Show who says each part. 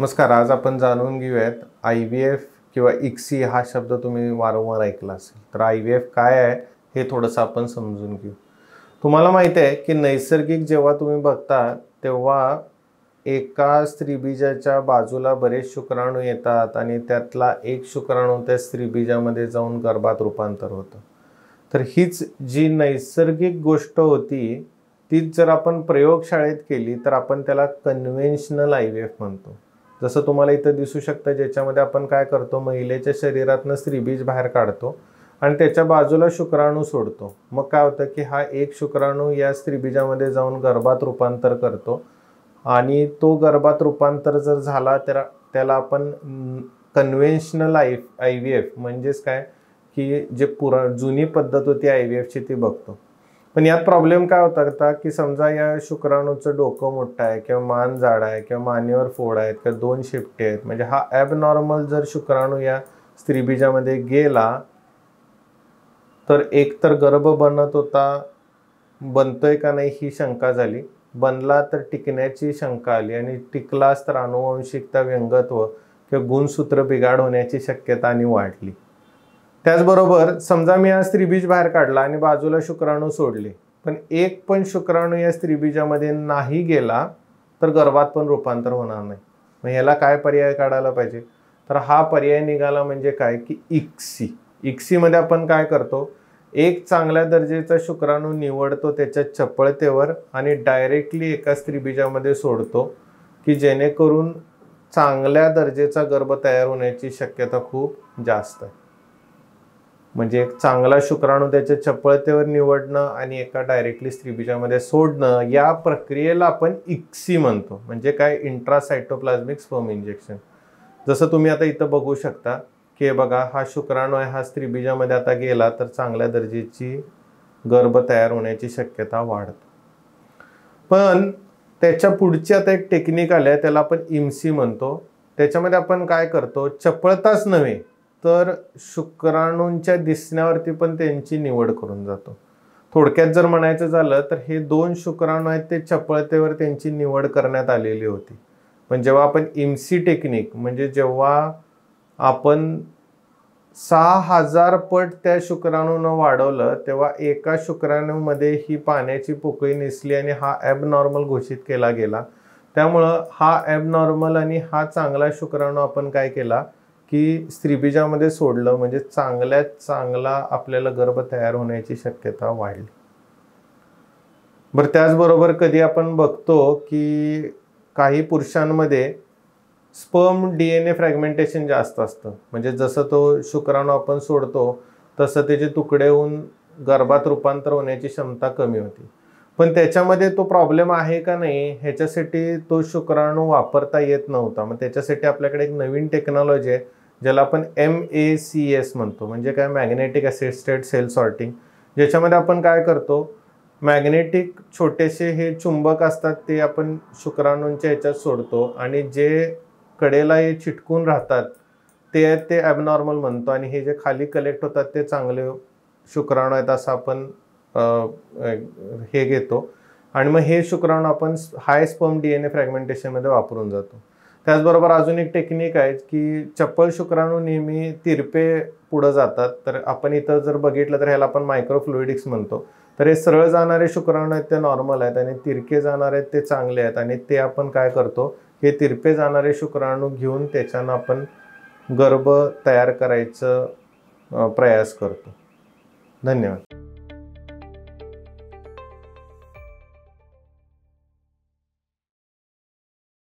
Speaker 1: नमस्कार आज आपण जाणून घेऊयात आय व्ही एफ किंवा इक्सी e हा शब्द तुम्ही वारंवार ऐकला असेल तर आय व्ही एफ काय आहे हे थोडंसं आपण समजून घेऊ तुम्हाला माहिती आहे की नैसर्गिक जेव्हा तुम्ही बघता तेव्हा एका स्त्रीबीजाच्या बाजूला बरेच शुक्राणू येतात आणि त्यातला एक शुक्राणू त्या स्त्रीबीजामध्ये जाऊन गर्भात रूपांतर होतं तर हीच जी नैसर्गिक गोष्ट होती तीच जर आपण प्रयोगशाळेत केली तर आपण त्याला कन्व्हेन्शनल आय व्ही एफ म्हणतो जसं तुम्हाला इथं दिसू शकतं ज्याच्यामध्ये आपण काय करतो महिलेच्या शरीरातनं स्त्रीबीज बाहेर काढतो आणि त्याच्या बाजूला शुक्राणू सोडतो मग काय होतं की हा एक शुक्राणू या स्त्रीबीजामध्ये जाऊन गर्भात रूपांतर करतो आणि तो गर्भात रूपांतर जर झाला तर त्याला आपण conventional I I V F म्हणजेच काय की जे पुरा जुनी पद्धत होती आय व्ही एफची ती बघतो पण यात प्रॉब्लेम काय होता करता की समजा या शुक्राणूचं डोकं मोठं आहे किंवा मान जाड आहे किंवा मानेवर फोड आहेत किंवा दोन शिफ्टी आहेत म्हणजे हा नॉर्मल जर शुक्राणू या स्त्रीबीजामध्ये गेला तर एक तर गर्भ बनत होता बनतोय का नाही ही शंका झाली बनला तर टिकण्याची शंका आली आणि टिकलास तर अनुवंशिकता व्यंगत्व किंवा गुणसूत्र बिघाड होण्याची शक्यता आणि वाढली त्याचबरोबर समजा मी हा स्त्रीबीज बाहेर काढला आणि बाजूला शुक्राणू सोडले पण एक पण शुक्राणू या स्त्रीबीजामध्ये नाही गेला तर गर्भात पण रूपांतर होणार नाही मग याला काय पर्याय काढायला पाहिजे तर हा पर्याय निघाला म्हणजे काय की इक्सी इक्सीमध्ये आपण काय करतो एक चांगल्या दर्जेचा शुक्राणू निवडतो त्याच्या चपळतेवर आणि डायरेक्टली एका स्त्रीबीजामध्ये सोडतो की जेणेकरून चांगल्या दर्जेचा गर्भ तयार होण्याची शक्यता खूप जास्त आहे म्हणजे एक चांगला शुक्राणू त्याच्या चपळतेवर निवडणं आणि एका डायरेक्टली स्त्रीबीजामध्ये सोडणं या प्रक्रियेला आपण इक्सी म्हणतो म्हणजे काय इंट्रासायटोप्लाझमिक स्पर्म इंजेक्शन जसं तुम्ही आता इथं बघू शकता की बघा हा शुक्राणू आहे हा स्त्रीबीजामध्ये आता गेला तर चांगल्या दर्जेची गर्भ तयार होण्याची शक्यता वाढते पण त्याच्या पुढची आता एक टेक्निक आलं त्याला आपण इमसी म्हणतो त्याच्यामध्ये आपण काय करतो चपळताच नव्हे तर शुक्राणूंच्या दिसण्यावरती पण त्यांची निवड करून जातो थोडक्यात जर म्हणायचं झालं तर हे दोन शुक्राणू आहेत ते चपळतेवर त्यांची निवड करण्यात आलेली होती पण जेव्हा आपण सी टेक्निक म्हणजे जेव्हा आपण सहा हजार पट त्या शुक्राणूनं वाढवलं तेव्हा एका शुक्राणूमध्ये ही पाण्याची पोकळी नेसली आणि हा ॲबनॉर्मल घोषित केला गेला त्यामुळं हा ॲबनॉर्मल आणि हा चांगला शुक्राणू आपण काय केला की स्त्रीबीजामध्ये सोडलं म्हणजे चांगल्यात चांगला आपल्याला गर्भ तयार होण्याची शक्यता वाढली बरं त्याचबरोबर कधी आपण बघतो की काही पुरुषांमध्ये sperm D N A fragmentation जास्त असतं म्हणजे जसं तो शुक्राणू आपण सोडतो तसं त्याचे तुकडे होऊन गर्भात रूपांतर होण्याची क्षमता कमी होती पण त्याच्यामध्ये तो प्रॉब्लेम आहे का नाही ह्याच्यासाठी तो शुक्राणू वापरता येत नव्हता मग त्याच्यासाठी आपल्याकडे एक नवीन टेक्नॉलॉजी आहे ज्याला आपण एम ए सी एस म्हणतो म्हणजे काय मॅग्नेटिक असिस्टेड सेल सॉर्टिंग ज्याच्यामध्ये आपण काय करतो मॅग्नेटिक छोटेसे हे चुंबक असतात ते आपण शुक्राणूंच्या ह्याच्यात सोडतो आणि जे कडेला हे चिटकून राहतात ते ते ॲबनॉर्मल म्हणतो आणि हे जे खाली कलेक्ट होतात ते चांगले शुक्राणू आहेत असं आपण हे घेतो आणि मग हे शुक्राणू आपण high sperm D N A फ्रॅगमेंटेशनमध्ये वापरून जातो त्याचबरोबर अजून एक टेक्निक आहे की चप्पल शुक्राणू नेहमी तिरपे पुढं जातात तर आपण इथं जर बघितलं तर ह्याला आपण मायक्रोफ्लुइडिक्स म्हणतो तर हे सरळ जाणारे शुक्राणू आहेत ते नॉर्मल आहेत आणि तिरके जाणारे आहेत ते चांगले आहेत आणि ते आपण काय करतो हे तिरपे जाणारे शुक्राणू घेऊन त्याच्यानं आपण गर्भ तयार करायचं प्रयास करतो धन्यवाद